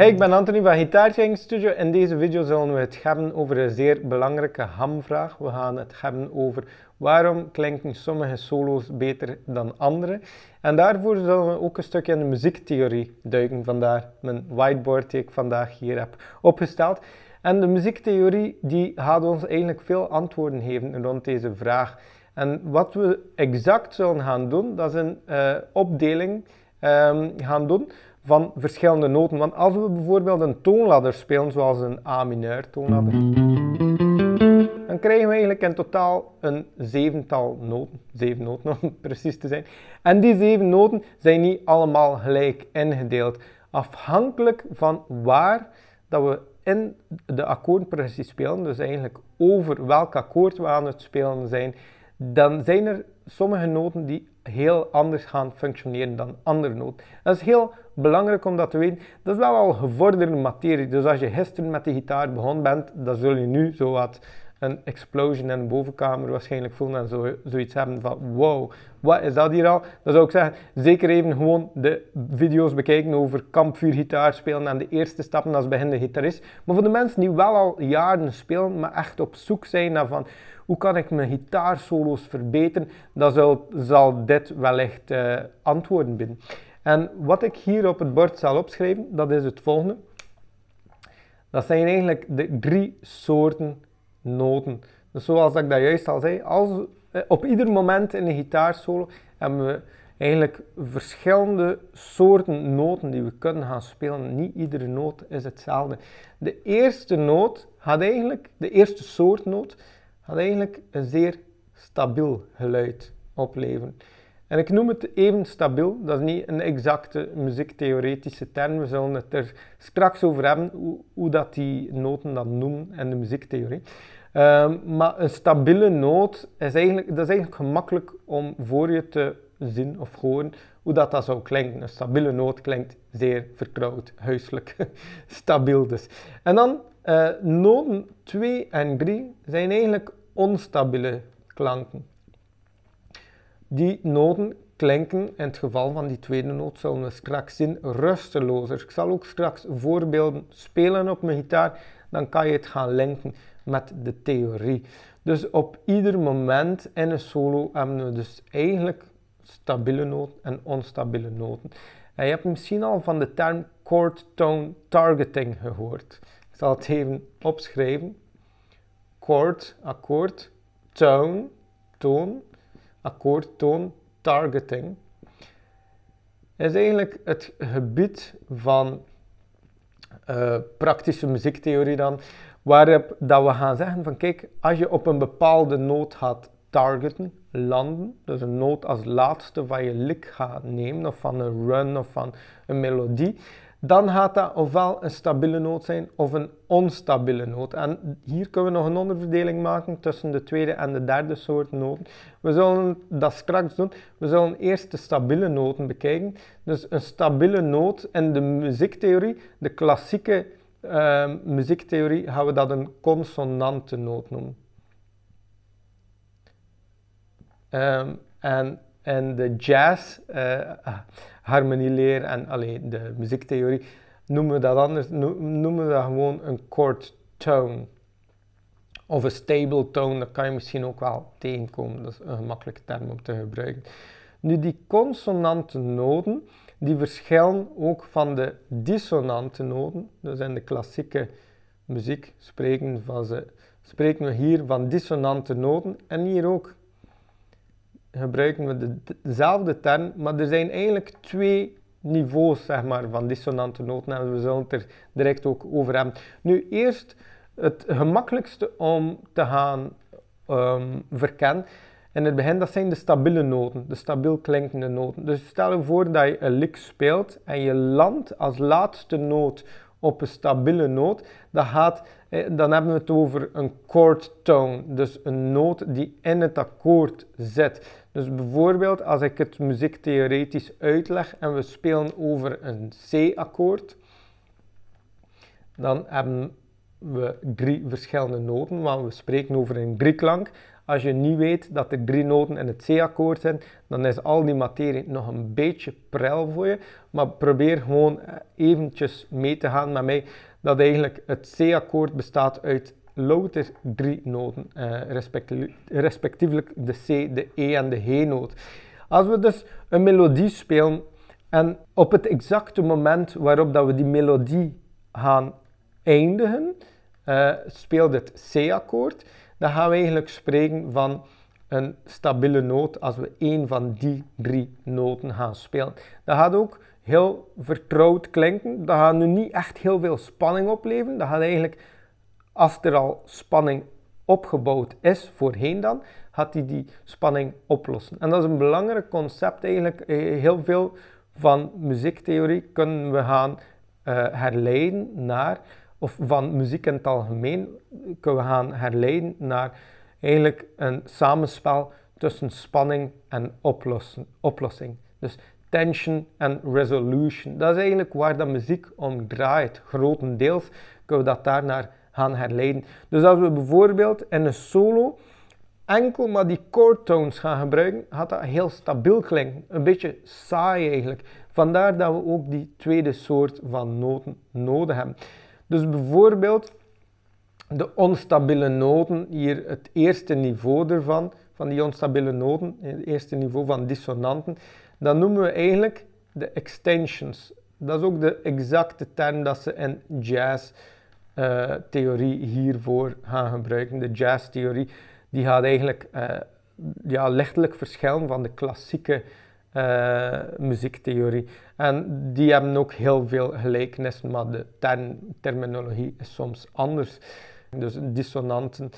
Hey, ik ben Anthony van Gitaartraining Studio. In deze video zullen we het hebben over een zeer belangrijke hamvraag. We gaan het hebben over waarom klinken sommige solo's beter dan andere. En daarvoor zullen we ook een stukje in de muziektheorie duiken. Vandaar mijn whiteboard die ik vandaag hier heb opgesteld. En de muziektheorie die gaat ons eigenlijk veel antwoorden geven rond deze vraag. En wat we exact zullen gaan doen, dat is een eh, opdeling ehm, gaan doen van verschillende noten. Want als we bijvoorbeeld een toonladder spelen, zoals een A-mineur toonladder, dan krijgen we eigenlijk in totaal een zevental noten. Zeven noten om precies te zijn. En die zeven noten zijn niet allemaal gelijk ingedeeld. Afhankelijk van waar dat we in de akkoordprogressie spelen, dus eigenlijk over welk akkoord we aan het spelen zijn, dan zijn er sommige noten die heel anders gaan functioneren dan andere noten. Dat is heel belangrijk om dat te weten, dat is wel al gevorderde materie. Dus als je gisteren met de gitaar begonnen bent, dan zul je nu zo wat een explosion in de bovenkamer waarschijnlijk voelen en zoiets hebben van wow, wat is dat hier al? Dan zou ik zeggen, zeker even gewoon de video's bekijken over kampvuurgitaar spelen en de eerste stappen als beginnende gitarist. Maar voor de mensen die wel al jaren spelen, maar echt op zoek zijn naar van hoe kan ik mijn gitaarsolo's verbeteren, dan zal, zal dit wellicht uh, antwoorden bieden. En wat ik hier op het bord zal opschrijven, dat is het volgende. Dat zijn eigenlijk de drie soorten noten. Dus zoals ik dat juist al zei, als, eh, op ieder moment in een gitaarsolo hebben we eigenlijk verschillende soorten noten die we kunnen gaan spelen. Niet iedere noot is hetzelfde. De eerste noot had eigenlijk, de eerste soort noot, had eigenlijk een zeer stabiel geluid opleveren. En ik noem het even stabiel, dat is niet een exacte muziektheoretische term. We zullen het er straks over hebben, hoe, hoe dat die noten dat noemen en de muziektheorie. Ehm, maar een stabiele noot is eigenlijk, dat is eigenlijk gemakkelijk om voor je te zien of horen hoe dat, dat zou klinken. Een stabiele noot klinkt zeer vertrouwd, huiselijk, stabiel dus. En dan eh, noten 2 en 3 zijn eigenlijk onstabiele klanken. Die noten klinken, in het geval van die tweede noot zullen we straks zien, rustelozer. Ik zal ook straks voorbeelden spelen op mijn gitaar, dan kan je het gaan linken met de theorie. Dus op ieder moment in een solo hebben we dus eigenlijk stabiele noten en onstabiele noten. En je hebt misschien al van de term chord tone targeting gehoord. Ik zal het even opschrijven. Chord, akkoord, tone, toon, akkoordtoon targeting is eigenlijk het gebied van eh, praktische muziektheorie dan, waarop dat we gaan zeggen van kijk, als je op een bepaalde noot gaat targeten, landen, dus een noot als laatste van je lick gaat nemen of van een run of van een melodie, dan gaat dat ofwel een stabiele noot zijn of een onstabiele noot. En hier kunnen we nog een onderverdeling maken tussen de tweede en de derde soort noten. We zullen dat straks doen. We zullen eerst de stabiele noten bekijken. Dus een stabiele noot in de muziektheorie, de klassieke uh, muziektheorie, gaan we dat een consonante noot noemen. Ehm, en, en de jazz... Eh, ah, harmonieleer en alleen de muziektheorie, noemen we dat anders, noemen we dat gewoon een chord tone. Of een stable tone, dat kan je misschien ook wel tegenkomen. Dat is een gemakkelijke term om te gebruiken. Nu, die consonante noden, die verschillen ook van de dissonante noden. Dat in de klassieke muziek spreken, van ze, spreken we hier van dissonante noden en hier ook gebruiken we dezelfde term, maar er zijn eigenlijk twee niveaus zeg maar, van dissonante noten en we zullen het er direct ook over hebben. Nu eerst het gemakkelijkste om te gaan ehm, verkennen. In het begin, dat zijn de stabiele noten, de stabiel klinkende noten. Dus stel je voor dat je een lick speelt en je landt als laatste noot op een stabiele noot, dan, gaat, eh, dan hebben we het over een chord tone. Dus een noot die in het akkoord zit. Dus bijvoorbeeld als ik het muziektheoretisch uitleg en we spelen over een C-akkoord, dan hebben we drie verschillende noten, want we spreken over een drieklank. Als je niet weet dat er drie noten in het C-akkoord zijn, dan is al die materie nog een beetje prel voor je. Maar probeer gewoon eh, eventjes mee te gaan met mij dat eigenlijk het C-akkoord bestaat uit louter drie noten, eh, respectievelijk, de C, de E en de G-noot. Als we dus een melodie spelen en op het exacte moment waarop dat we die melodie gaan eindigen, uh, speelt het C-akkoord dan gaan we eigenlijk spreken van een stabiele noot als we één van die drie noten gaan spelen. Dat gaat ook heel vertrouwd klinken. Dat gaat nu niet echt heel veel spanning opleveren. Dat gaat eigenlijk, als er al spanning opgebouwd is, voorheen dan, gaat hij die, die spanning oplossen. En dat is een belangrijk concept eigenlijk. Eh, heel veel van muziektheorie kunnen we gaan eh, herleiden naar of van muziek in het algemeen kunnen we gaan herleiden naar eigenlijk een samenspel tussen spanning en oplossing. Dus tension en resolution. Dat is eigenlijk waar dat muziek om draait. Grotendeels kunnen we dat daarnaar gaan herleiden. Dus als we bijvoorbeeld in een solo enkel maar die chord tones gaan gebruiken, gaat dat heel stabiel klinken. Een beetje saai eigenlijk. Vandaar dat we ook die tweede soort van noten nodig hebben. Dus bijvoorbeeld de onstabiele noten, hier het eerste niveau ervan, van die onstabiele noten, eh, het eerste niveau van dissonanten, dat noemen we eigenlijk de extensions. Dat is ook de exacte term dat ze in jazz-theorie hiervoor gaan gebruiken. De jazz-theorie die gaat eigenlijk uh, ja, lichtelijk verschillen van de klassieke eh, muziektheorie. En die hebben ook heel veel gelijkenissen, maar de terminologie is soms anders. Dus dissonanten.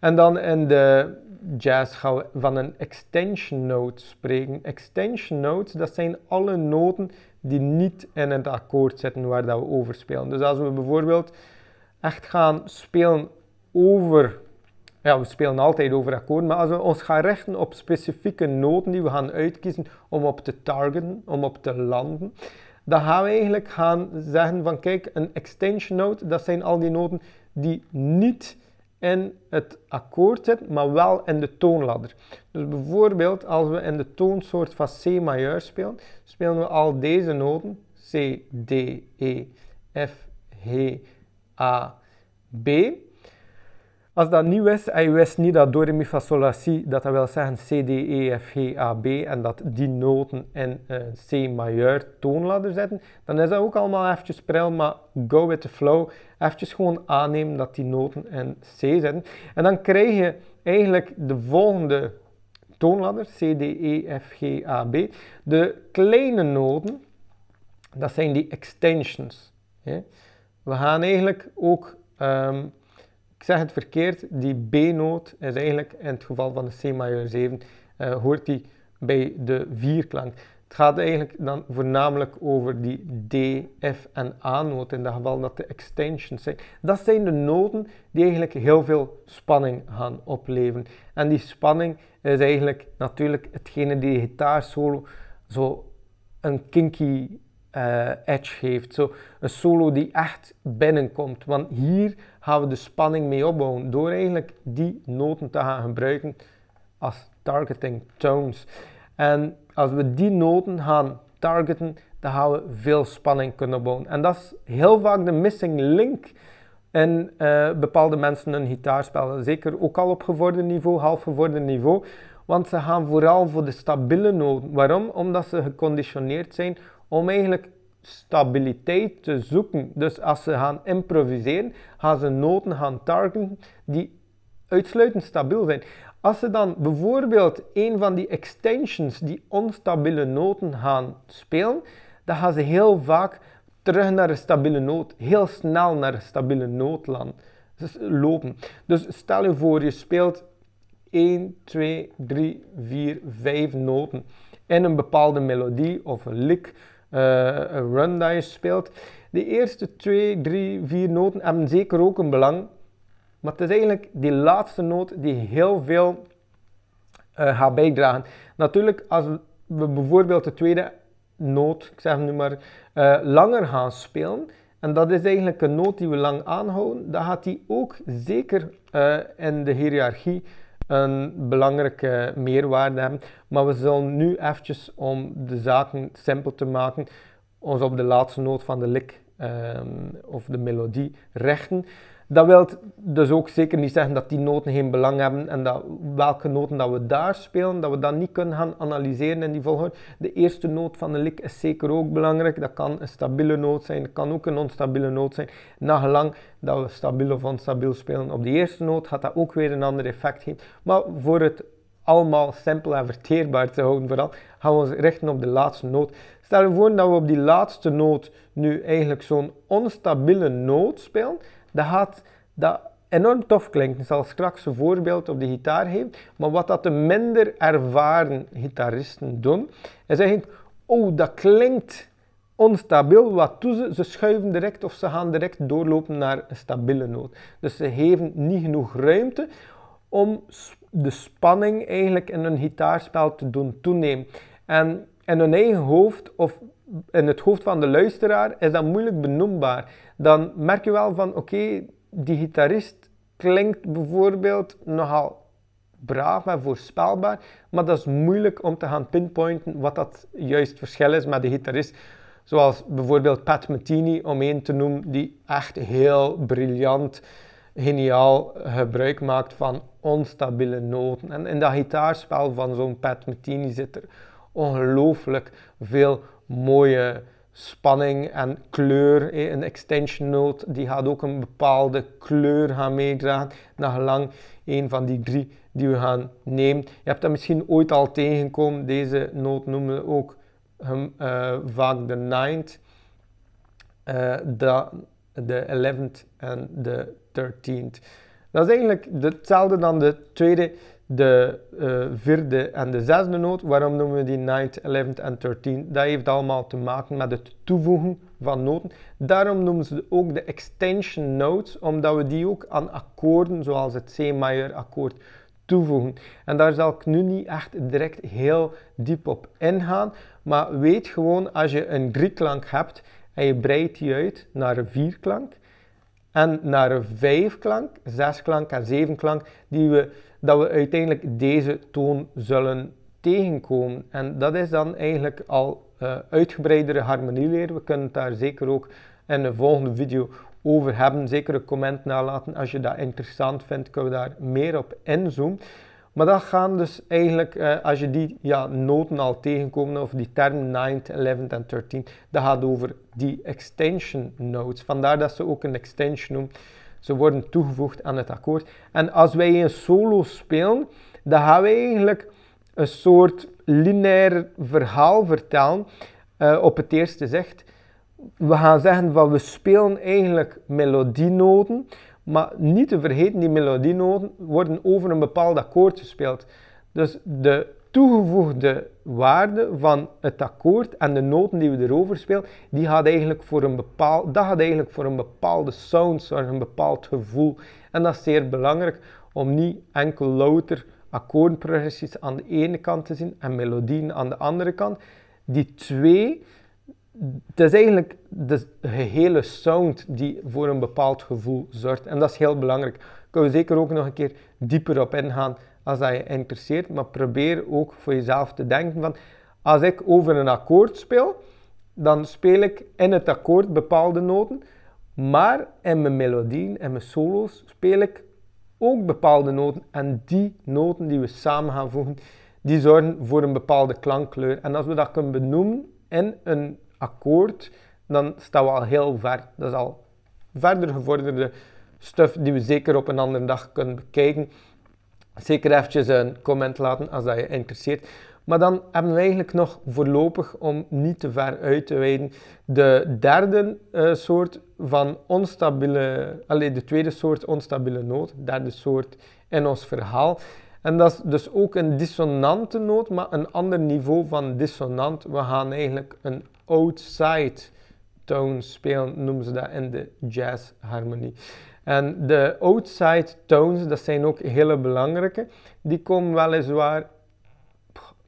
En dan in de jazz gaan we van een extension note spreken. Extension notes, dat zijn alle noten die niet in het akkoord zitten waar dat we over spelen. Dus als we bijvoorbeeld echt gaan spelen over we spelen altijd over akkoorden, maar als we ons gaan richten op specifieke noten die we gaan uitkiezen om op te targeten, om op te landen, dan gaan we eigenlijk gaan zeggen van kijk, een extension note, dat zijn al die noten die niet in het akkoord zitten, maar wel in de toonladder. Dus bijvoorbeeld als we in de toonsoort van C majeur spelen, spelen we al deze noten, C, D, E, F, G, A, B. Als dat nieuw is en je wist niet dat door de mifasolatie dat dat wil zeggen C, D, E, F, G, A, B en dat die noten in een eh, C majeur toonladder zitten, dan is dat ook allemaal eventjes pril, maar go with the flow. Eventjes gewoon aannemen dat die noten in C zitten. En dan krijg je eigenlijk de volgende toonladder, C, D, E, F, G, A, B. De kleine noten, dat zijn die extensions. We gaan eigenlijk ook... Ehm, ik zeg het verkeerd, die B-noot is eigenlijk in het geval van de C Major 7, hoort die bij de vierklank. Het gaat eigenlijk dan voornamelijk over die D, F en A-noot in dat geval dat de extensions zijn. Dat zijn de noten die eigenlijk heel veel spanning gaan opleveren. En die spanning is eigenlijk natuurlijk hetgene die de gitaarsolo zo een kinky eh, edge geeft. Zo, een solo die echt binnenkomt. Want hier gaan we de spanning mee opbouwen door eigenlijk die noten te gaan gebruiken als targeting tones. En als we die noten gaan targeten, dan gaan we veel spanning kunnen bouwen. En dat is heel vaak de missing link in eh, bepaalde mensen hun gitaarspel. Zeker ook al op gevorderd niveau, half gevorderd niveau. Want ze gaan vooral voor de stabiele noten. Waarom? Omdat ze geconditioneerd zijn om eigenlijk stabiliteit te zoeken. Dus als ze gaan improviseren, gaan ze noten gaan targeten die uitsluitend stabiel zijn. Als ze dan bijvoorbeeld een van die extensions, die onstabiele noten gaan spelen, dan gaan ze heel vaak terug naar een stabiele noot, heel snel naar een stabiele noot dus lopen. Dus stel je voor, je speelt 1, 2, 3, 4, 5 noten in een bepaalde melodie of een lick eh, een run dat je speelt. de eerste twee, drie, vier noten hebben zeker ook een belang. Maar het is eigenlijk die laatste noot die heel veel eh, gaat bijdragen. Natuurlijk, als we bijvoorbeeld de tweede noot, ik zeg nu maar, eh, langer gaan spelen, en dat is eigenlijk een noot die we lang aanhouden, dan gaat die ook zeker in de hiërarchie een belangrijke meerwaarde hebben. Maar we zullen nu eventjes, om de zaken simpel te maken, ons op de laatste noot van de lik ehm, of de melodie rechten. Dat wil dus ook zeker niet zeggen dat die noten geen belang hebben en dat welke noten dat we daar spelen, dat we dat niet kunnen gaan analyseren in die volgorde. De eerste noot van de lik is zeker ook belangrijk. Dat kan een stabiele noot zijn, dat kan ook een onstabiele noot zijn. Nagelang dat we stabiel of onstabiel spelen op de eerste noot, gaat dat ook weer een ander effect hebben. Maar voor het allemaal simpel en verteerbaar te houden vooral, gaan we ons richten op de laatste noot. Stel je voor dat we op die laatste noot nu eigenlijk zo'n onstabiele noot spelen dat gaat dat enorm tof klinken. Ik zal straks een voorbeeld op de gitaar geven. Maar wat dat de minder ervaren gitaristen doen, is zeggen: oh, dat klinkt onstabiel. Wat doen ze? Ze schuiven direct of ze gaan direct doorlopen naar een stabiele noot. Dus ze geven niet genoeg ruimte om de spanning eigenlijk in hun gitaarspel te doen toenemen. En in hun eigen hoofd of in het hoofd van de luisteraar is dat moeilijk benoembaar dan merk je wel van oké, die gitarist klinkt bijvoorbeeld nogal braaf en voorspelbaar, maar dat is moeilijk om te gaan pinpointen wat dat juist verschil is met de gitarist. Zoals bijvoorbeeld Pat Metheny, om één te noemen, die echt heel briljant, geniaal gebruik maakt van onstabiele noten. En in dat gitaarspel van zo'n Pat Metheny zit er ongelooflijk veel mooie spanning en kleur. Een extension note die gaat ook een bepaalde kleur gaan meedragen, naar gelang een van die drie die we gaan nemen. Je hebt dat misschien ooit al tegengekomen. Deze noot noemen we ook eh, vaak de ninth, uh, de, de 11th en de 13th. Dat is eigenlijk hetzelfde dan de tweede de eh, vierde en de zesde noot. Waarom noemen we die 9 11th en 13th? Dat heeft allemaal te maken met het toevoegen van noten. Daarom noemen ze ook de extension notes, omdat we die ook aan akkoorden, zoals het C-major akkoord, toevoegen. En daar zal ik nu niet echt direct heel diep op ingaan, maar weet gewoon als je een drieklank hebt en je breidt die uit naar een vierklank, en naar een vijfklank, zesklank en zevenklank, die we, dat we uiteindelijk deze toon zullen tegenkomen. En dat is dan eigenlijk al eh, uitgebreidere harmonieleer. We kunnen het daar zeker ook in de volgende video over hebben. Zeker een comment nalaten als je dat interessant vindt, kunnen we daar meer op inzoomen. Maar dat gaan dus eigenlijk, eh, als je die ja, noten al tegenkomt, of die term 9 11 en 13 dat gaat over die extension notes. Vandaar dat ze ook een extension noemen. Ze worden toegevoegd aan het akkoord. En als wij een solo spelen, dan gaan we eigenlijk een soort lineair verhaal vertellen. Eh, op het eerste zegt, we gaan zeggen van we spelen eigenlijk melodienoten, maar niet te vergeten, die melodienoten worden over een bepaald akkoord gespeeld. Dus de toegevoegde waarde van het akkoord en de noten die we erover spelen, die gaat eigenlijk voor een bepaald, dat gaat eigenlijk voor een bepaalde sound voor een bepaald gevoel. En dat is zeer belangrijk om niet enkel louter akkoordprogressies aan de ene kant te zien en melodieën aan de andere kant. Die twee het is eigenlijk de gehele sound die voor een bepaald gevoel zorgt. En dat is heel belangrijk. Daar kunnen we zeker ook nog een keer dieper op ingaan als dat je interesseert. Maar probeer ook voor jezelf te denken van... Als ik over een akkoord speel, dan speel ik in het akkoord bepaalde noten. Maar in mijn melodieën en mijn solo's speel ik ook bepaalde noten. En die noten die we samen gaan voegen, die zorgen voor een bepaalde klankkleur. En als we dat kunnen benoemen in een akkoord, dan staan we al heel ver. Dat is al verder gevorderde stuff die we zeker op een andere dag kunnen bekijken. Zeker eventjes een comment laten als dat je interesseert. Maar dan hebben we eigenlijk nog voorlopig, om niet te ver uit te wijden, de derde eh, soort van onstabiele, alleen de tweede soort onstabiele noot, derde soort in ons verhaal. En dat is dus ook een dissonante noot, maar een ander niveau van dissonant. We gaan eigenlijk een outside tone spelen, noemen ze dat in de jazzharmonie. En de outside tones, dat zijn ook hele belangrijke. Die komen weliswaar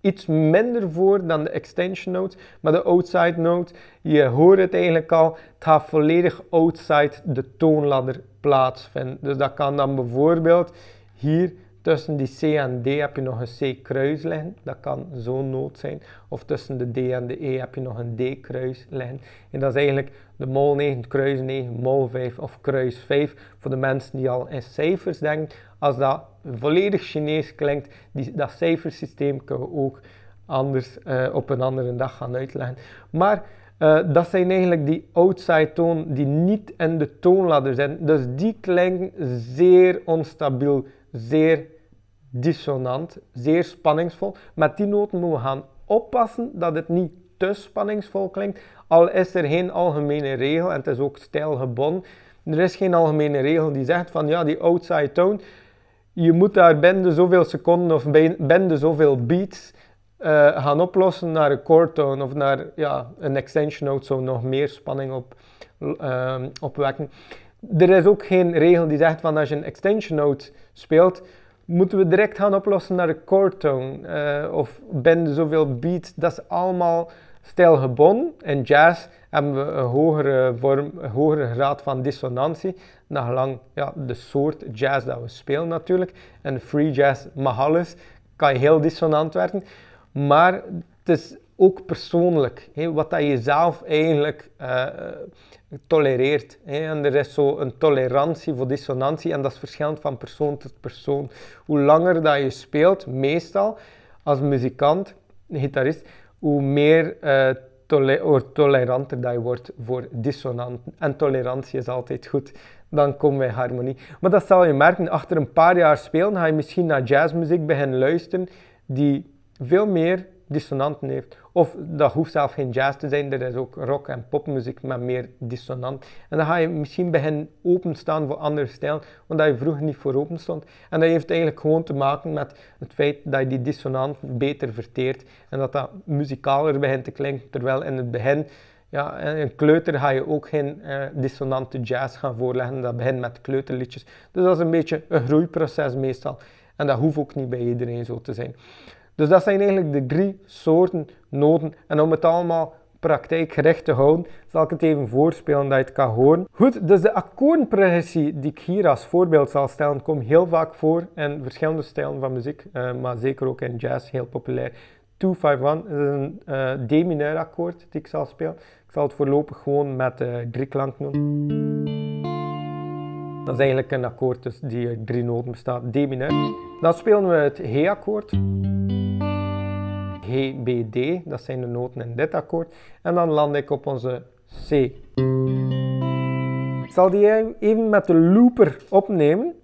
iets minder voor dan de extension notes. maar de outside note, je hoort het eigenlijk al, het gaat volledig outside de toonladder plaatsvinden. Dus dat kan dan bijvoorbeeld hier Tussen die C en D heb je nog een C-kruis liggen, dat kan zo'n noot zijn. Of tussen de D en de E heb je nog een D-kruis liggen. En dat is eigenlijk de mol 9, kruis 9, mol 5 of kruis 5. Voor de mensen die al in cijfers denken, als dat volledig Chinees klinkt, die, dat cijfersysteem kunnen we ook anders eh, op een andere dag gaan uitleggen. Maar eh, dat zijn eigenlijk die outside toon die niet in de toonladder zijn. Dus die klinken zeer onstabiel zeer dissonant, zeer spanningsvol. Met die noten moeten we gaan oppassen dat het niet te spanningsvol klinkt. Al is er geen algemene regel, en het is ook stijlgebonden. Er is geen algemene regel die zegt van ja, die outside tone, je moet daar binnen zoveel seconden of binnen zoveel beats eh, gaan oplossen naar een chord tone of naar ja, een extension note, zo nog meer spanning op, ehm, opwekken er is ook geen regel die zegt van als je een extension note speelt, moeten we direct gaan oplossen naar de chord tone eh, of ben zoveel beat. Dat is allemaal stijlgebonden. In jazz hebben we een hogere, vorm, een hogere graad van dissonantie, nagelang ja, de soort jazz dat we spelen natuurlijk. En free jazz mag alles, kan je heel dissonant werken. Maar het is ook persoonlijk. wat dat je zelf eigenlijk eh, eh, tolereert. En er is zo een tolerantie voor dissonantie en dat is verschillend van persoon tot persoon. Hoe langer dat je speelt, meestal als muzikant, gitarist, hoe meer eh, toleranter dat je wordt voor dissonant. En tolerantie is altijd goed. Dan komen wij harmonie. Maar dat zal je merken, achter een paar jaar spelen ga je misschien naar jazzmuziek beginnen luisteren die veel meer dissonanten heeft. Of dat hoeft zelf geen jazz te zijn, er is ook rock en popmuziek met meer dissonant. En dan ga je misschien beginnen openstaan voor andere stijlen, omdat je vroeger niet voor open stond. En dat heeft eigenlijk gewoon te maken met het feit dat je die dissonant beter verteert en dat dat muzikaler begint te klinken, terwijl in het begin ja, een kleuter ga je ook geen eh, dissonante jazz gaan voorleggen. Dat begint met kleuterliedjes. Dus dat is een beetje een groeiproces meestal. En dat hoeft ook niet bij iedereen zo te zijn. Dus dat zijn eigenlijk de drie soorten noten. En om het allemaal praktijkgericht te houden, zal ik het even voorspelen dat je het kan horen. Goed, dus de akkoordprogressie die ik hier als voorbeeld zal stellen, komt heel vaak voor in verschillende stijlen van muziek, eh, maar zeker ook in jazz heel populair. 251 is een eh, D-minair akkoord die ik zal spelen. Ik zal het voorlopig gewoon met uh, klanken doen. Dat is eigenlijk een akkoord dus die uit drie noten bestaat, D mineur. Dan spelen we het G-akkoord. G, B, D, dat zijn de noten in dit akkoord. En dan land ik op onze C. Ik zal die even met de looper opnemen.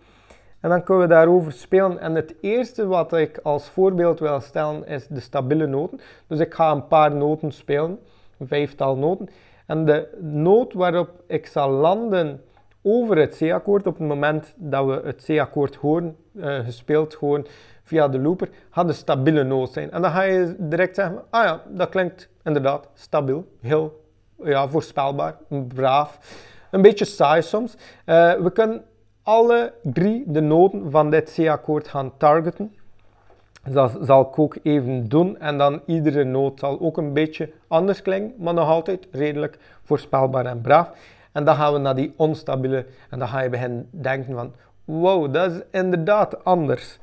En dan kunnen we daarover spelen. En het eerste wat ik als voorbeeld wil stellen is de stabiele noten. Dus ik ga een paar noten spelen, een vijftal noten. En de noot waarop ik zal landen over het C-akkoord. Op het moment dat we het C-akkoord horen, eh, gespeeld gewoon via de looper, gaat de stabiele noot zijn. En dan ga je direct zeggen, ah ja, dat klinkt inderdaad stabiel, heel ja, voorspelbaar, braaf. Een beetje saai soms. Eh, we kunnen alle drie de noten van dit C-akkoord gaan targeten. dat zal ik ook even doen. En dan iedere noot zal ook een beetje anders klinken, maar nog altijd redelijk voorspelbaar en braaf. En dan gaan we naar die onstabiele en dan ga je bij hen denken van wow, dat is inderdaad anders.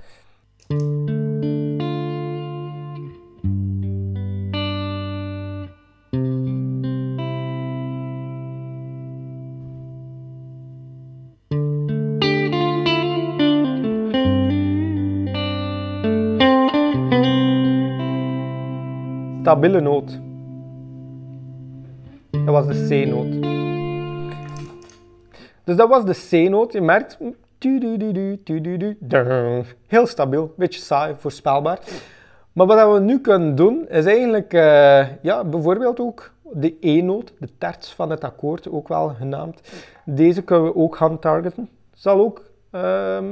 stabiele noot. Dat was de C-noot. Dus dat was de C-noot. Je merkt, heel stabiel, beetje saai, voorspelbaar. Maar wat we nu kunnen doen, is eigenlijk eh, ja, bijvoorbeeld ook de E-noot, de terts van het akkoord, ook wel genaamd. Deze kunnen we ook gaan targeten. Zal ook ehm,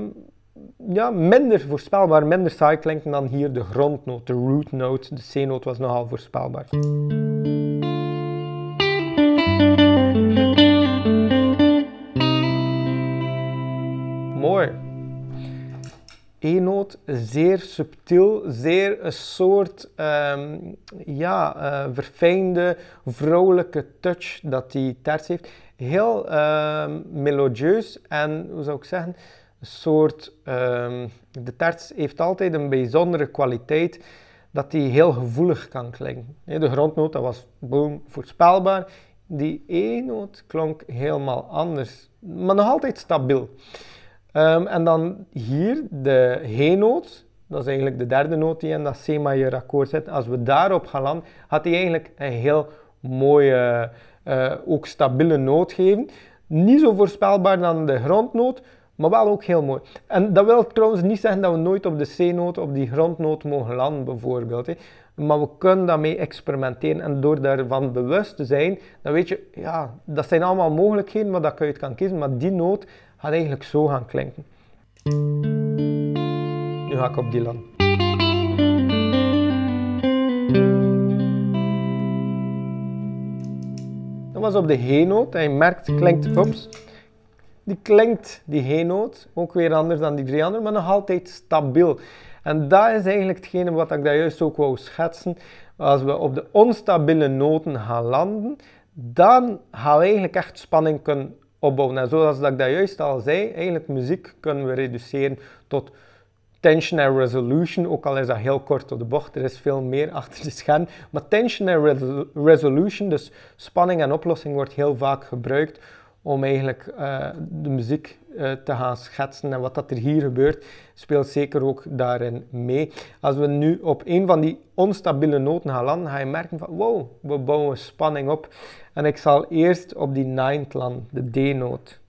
ja, minder voorspelbaar, minder saai klinken dan hier de grondnoot, de root note. De C-noot was nogal voorspelbaar. E-noot zeer subtiel, zeer een soort um, ja, eh, verfijnde, vrouwelijke touch dat die ters heeft. Heel ehm, melodieus en hoe zou ik zeggen, een soort. Ehm, de terts heeft altijd een bijzondere kwaliteit dat die heel gevoelig kan klinken. De grondnoot dat was boom, voorspelbaar. Die E-noot klonk helemaal anders, maar nog altijd stabiel. Ehm, en dan hier de G-noot, dat is eigenlijk de derde noot die in dat C-major akkoord zit. Als we daarop gaan landen, gaat hij eigenlijk een heel mooie, eh, ook stabiele noot geven. Niet zo voorspelbaar dan de grondnoot, maar wel ook heel mooi. En dat wil trouwens niet zeggen dat we nooit op de C-noot, op die grondnoot mogen landen bijvoorbeeld. Hè. Maar we kunnen daarmee experimenteren en door daarvan bewust te zijn, dan weet je, ja, dat zijn allemaal mogelijkheden, maar dat je het kan kiezen. Maar die noot gaat eigenlijk zo gaan klinken. Nu ga ik op Dylan. Dat was op de he noot en je merkt, klinkt pops. Die klinkt, die G-noot, ook weer anders dan die drie andere, maar nog altijd stabiel. En dat is eigenlijk hetgene wat ik daar juist ook wou schetsen. Als we op de onstabiele noten gaan landen, dan gaan we eigenlijk echt spanning kunnen opbouwen. En zoals ik dat juist al zei, eigenlijk muziek kunnen we reduceren tot tension en resolution, ook al is dat heel kort Op de bocht, er is veel meer achter de scherm. Maar tension en resolution, dus spanning en oplossing, wordt heel vaak gebruikt om eigenlijk eh, de muziek eh, te gaan schetsen. En wat dat er hier gebeurt, speelt zeker ook daarin mee. Als we nu op een van die onstabiele noten gaan landen, ga je merken van wow, we bouwen spanning op. En ik zal eerst op die ninth land, de D-noot.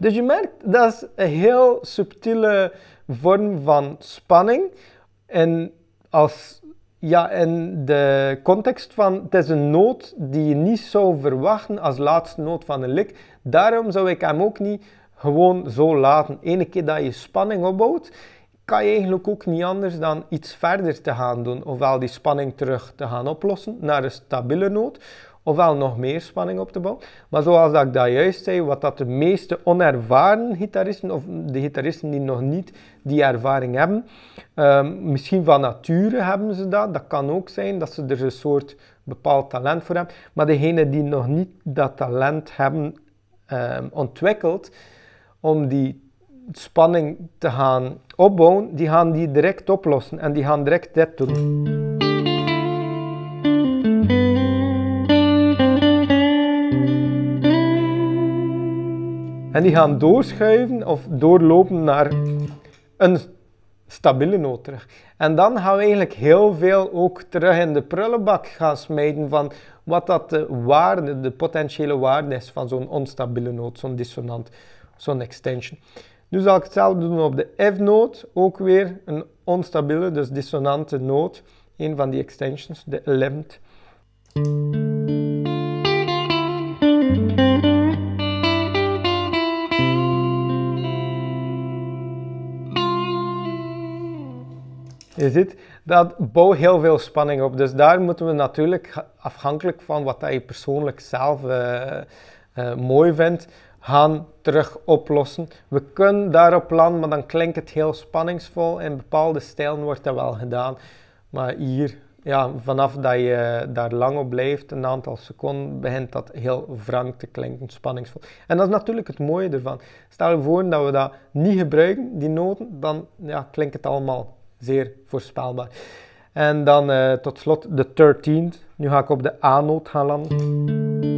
Dus je merkt, dat is een heel subtiele vorm van spanning. En als ja, in de context van het is een noot die je niet zou verwachten als laatste noot van een lik. Daarom zou ik hem ook niet gewoon zo laten. Ene keer dat je spanning opbouwt, kan je eigenlijk ook niet anders dan iets verder te gaan doen. Ofwel die spanning terug te gaan oplossen naar een stabiele noot, ofwel nog meer spanning op te bouwen. Maar zoals dat ik dat juist zei, wat dat de meeste onervaren gitaristen, of de gitaristen die nog niet die ervaring hebben, ehm, misschien van nature hebben ze dat, dat kan ook zijn dat ze er een soort bepaald talent voor hebben. Maar degenen die nog niet dat talent hebben ehm, ontwikkeld, om die spanning te gaan opbouwen, die gaan die direct oplossen en die gaan direct dit doen. En die gaan doorschuiven of doorlopen naar een stabiele noot terug. En dan gaan we eigenlijk heel veel ook terug in de prullenbak gaan smijten van wat dat de waarde, de potentiële waarde is van zo'n onstabiele noot, zo'n dissonant zo'n extension. Nu zal ik hetzelfde doen op de F-noot, ook weer een onstabiele, dus dissonante noot. Een van die extensions, de 11th. Je ziet, dat bouwt heel veel spanning op. Dus daar moeten we natuurlijk, afhankelijk van wat je persoonlijk zelf eh, eh, mooi vindt, gaan terug oplossen. We kunnen daarop landen, maar dan klinkt het heel spanningsvol. In bepaalde stijlen wordt dat wel gedaan. Maar hier, ja, vanaf dat je daar lang op blijft, een aantal seconden, begint dat heel wrang te klinken, spanningsvol. En dat is natuurlijk het mooie ervan. Stel je voor dat we dat niet gebruiken, die noten, dan ja, klinkt het allemaal zeer voorspelbaar. En dan eh, tot slot de 13th. Nu ga ik op de A-noot gaan landen.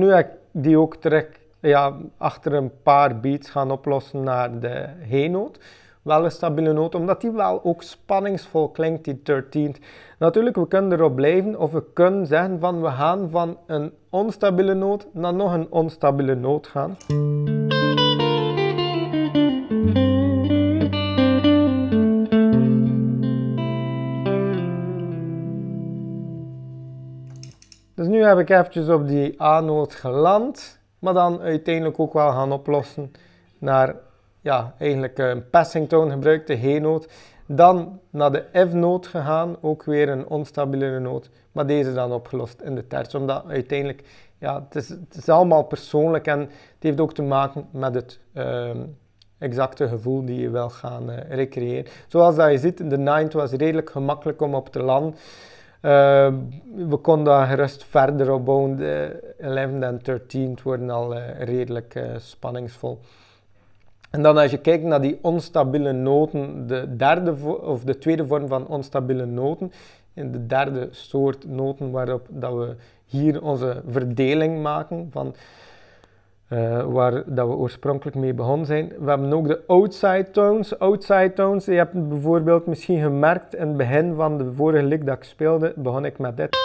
nu heb ik die ook terug ja, achter een paar beats gaan oplossen naar de G-noot. Wel een stabiele noot, omdat die wel ook spanningsvol klinkt, die 13 Natuurlijk, we kunnen erop blijven of we kunnen zeggen van we gaan van een onstabiele noot naar nog een onstabiele noot gaan. Dus nu heb ik eventjes op die A-noot geland. Maar dan uiteindelijk ook wel gaan oplossen naar ja, eigenlijk eh, een passing tone gebruikt, de G-noot. Dan naar de F-noot gegaan, ook weer een onstabielere noot. Maar deze dan opgelost in de terts, omdat uiteindelijk, ja, het is, het is allemaal persoonlijk. En het heeft ook te maken met het ehm, exacte gevoel die je wil gaan eh, recreëren. Zoals dat je ziet, de 9 was redelijk gemakkelijk om op te landen. Ehm, we konden daar gerust verder op bouwen. De 11 en 13 worden al eh, redelijk eh, spanningsvol. En dan als je kijkt naar die onstabiele noten, de, derde of de tweede vorm van onstabiele noten, in de derde soort noten waarop dat we hier onze verdeling maken van eh, waar dat we oorspronkelijk mee begonnen zijn. We hebben ook de outside tones. Outside tones, je hebt bijvoorbeeld misschien gemerkt in het begin van de vorige lick dat ik speelde, begon ik met dit.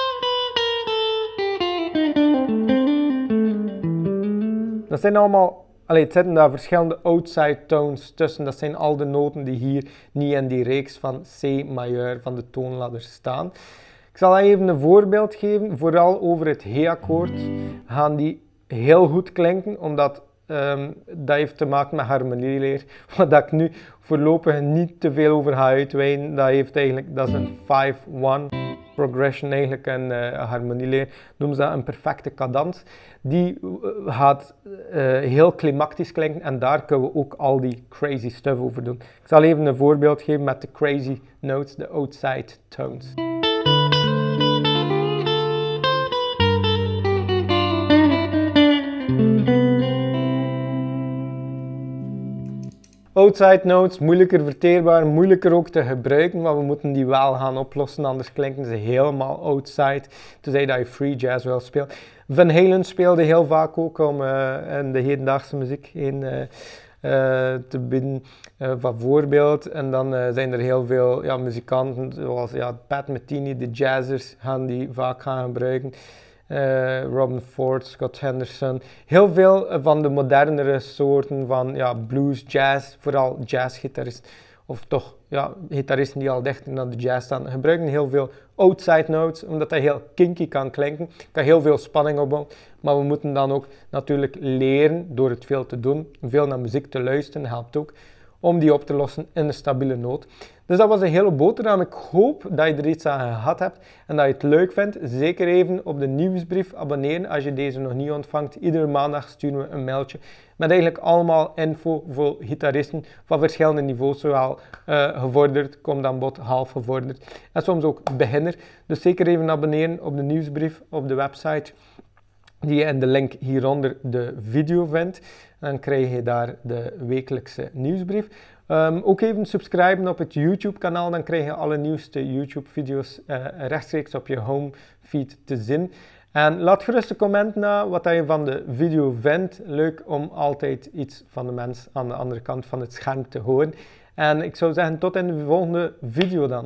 Dat zijn allemaal, allee, het zitten daar verschillende outside tones tussen. Dat zijn al de noten die hier niet in die reeks van C majeur van de toonladder staan. Ik zal even een voorbeeld geven, vooral over het G-akkoord gaan die heel goed klinken, omdat ehm, dat heeft te maken met harmonieleer. Wat dat ik nu voorlopig niet te veel over ga uitweiden, dat, heeft eigenlijk, dat is een 5-1 progression eigenlijk en eh, harmonieleer, noemen ze dat een perfecte cadans. Die eh, gaat eh, heel klimactisch klinken en daar kunnen we ook al die crazy stuff over doen. Ik zal even een voorbeeld geven met de crazy notes, de outside tones. outside notes, moeilijker verteerbaar, moeilijker ook te gebruiken, maar we moeten die wel gaan oplossen, anders klinken ze helemaal outside, tenzij dat je free jazz wel speelt. Van Halen speelde heel vaak ook om eh, de hedendaagse muziek in eh, eh, te binden, van voorbeeld. En dan zijn er heel veel ja, muzikanten, zoals ja, Pat Metheny, de jazzers, gaan die vaak gaan gebruiken. Uh, Robin Ford, Scott Henderson. Heel veel eh, van de modernere soorten van ja, blues, jazz, vooral jazzgitaristen Of toch ja, gitaristen die al dicht naar de jazz staan, gebruiken heel veel outside notes, omdat hij heel kinky kan klinken. Kan heel veel spanning opbouwen. Maar we moeten dan ook natuurlijk leren door het veel te doen. Veel naar muziek te luisteren helpt ook om die op te lossen in een stabiele noot. Dus dat was een hele boterham. Ik hoop dat je er iets aan gehad hebt en dat je het leuk vindt. Zeker even op de nieuwsbrief abonneren als je deze nog niet ontvangt. Iedere maandag sturen we een mailtje met eigenlijk allemaal info voor gitaristen van verschillende niveaus. Zowel eh, gevorderd, kom dan bot half gevorderd en soms ook beginner. Dus zeker even abonneren op de nieuwsbrief op de website die je in de link hieronder de video vindt. Dan krijg je daar de wekelijkse nieuwsbrief. Ehm, ook even subscriben op het YouTube-kanaal, dan krijg je alle nieuwste YouTube-video's eh, rechtstreeks op je home feed te zien. En laat gerust een comment na wat je van de video vindt. Leuk om altijd iets van de mens aan de andere kant van het scherm te horen. En ik zou zeggen tot in de volgende video dan.